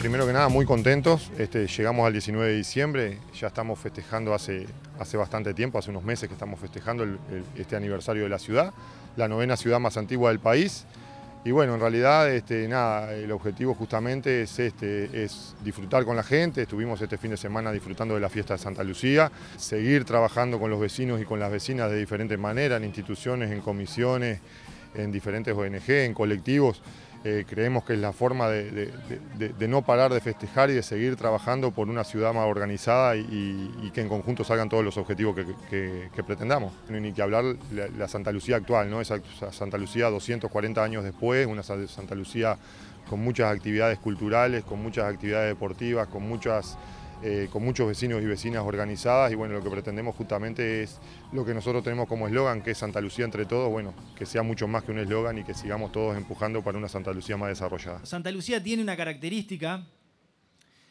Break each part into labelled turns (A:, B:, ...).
A: Primero que nada, muy contentos. Este, llegamos al 19 de diciembre, ya estamos festejando hace, hace bastante tiempo, hace unos meses que estamos festejando este aniversario de la ciudad, la novena ciudad más antigua del país. Y bueno, en realidad, este, nada, el objetivo justamente es este, es disfrutar con la gente. Estuvimos este fin de semana disfrutando de la fiesta de Santa Lucía, seguir trabajando con los vecinos y con las vecinas de diferentes maneras, en instituciones, en comisiones, en diferentes ONG, en colectivos. Eh, creemos que es la forma de, no parar de festejar y de seguir trabajando por una ciudad más organizada y, que en conjunto salgan todos los objetivos que, pretendamos. Ni que hablar la, la, Santa Lucía actual, ¿no? esa Santa Lucía 240 años después, una Santa Lucía con muchas actividades culturales, con muchas actividades deportivas, con muchas eh, con muchos vecinos y vecinas organizadas y bueno, lo que pretendemos justamente es lo que nosotros tenemos como eslogan, que es Santa Lucía entre todos, bueno, que sea mucho más que un eslogan y que sigamos todos empujando para una Santa Lucía más desarrollada.
B: Santa Lucía tiene una característica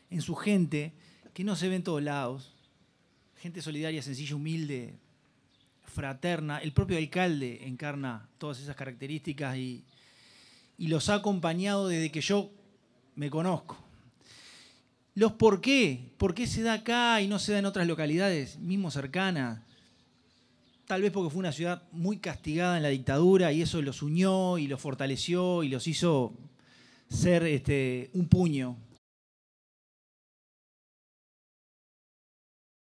B: en su gente que no se ve en todos lados, gente solidaria, sencilla, humilde, fraterna, el propio alcalde encarna todas esas características y los ha acompañado desde que yo me conozco los por qué, por qué se da acá y no se da en otras localidades, mismo cercana, Tal vez porque fue una ciudad muy castigada en la dictadura y eso los unió y los fortaleció y los hizo ser este, un puño